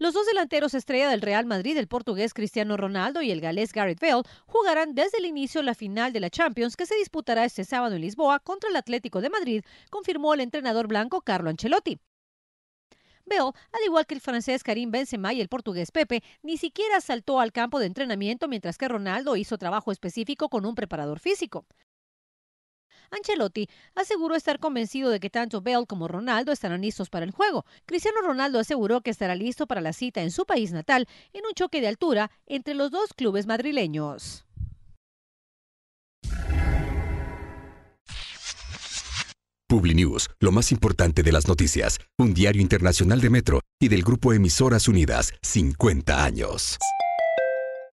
Los dos delanteros estrella del Real Madrid, el portugués Cristiano Ronaldo y el galés Gareth Bale, jugarán desde el inicio la final de la Champions que se disputará este sábado en Lisboa contra el Atlético de Madrid, confirmó el entrenador blanco Carlo Ancelotti. Bale, al igual que el francés Karim Benzema y el portugués Pepe, ni siquiera saltó al campo de entrenamiento mientras que Ronaldo hizo trabajo específico con un preparador físico. Ancelotti aseguró estar convencido de que tanto Bell como Ronaldo estarán listos para el juego. Cristiano Ronaldo aseguró que estará listo para la cita en su país natal en un choque de altura entre los dos clubes madrileños. PubliNews, lo más importante de las noticias, un diario internacional de Metro y del grupo Emisoras Unidas, 50 años.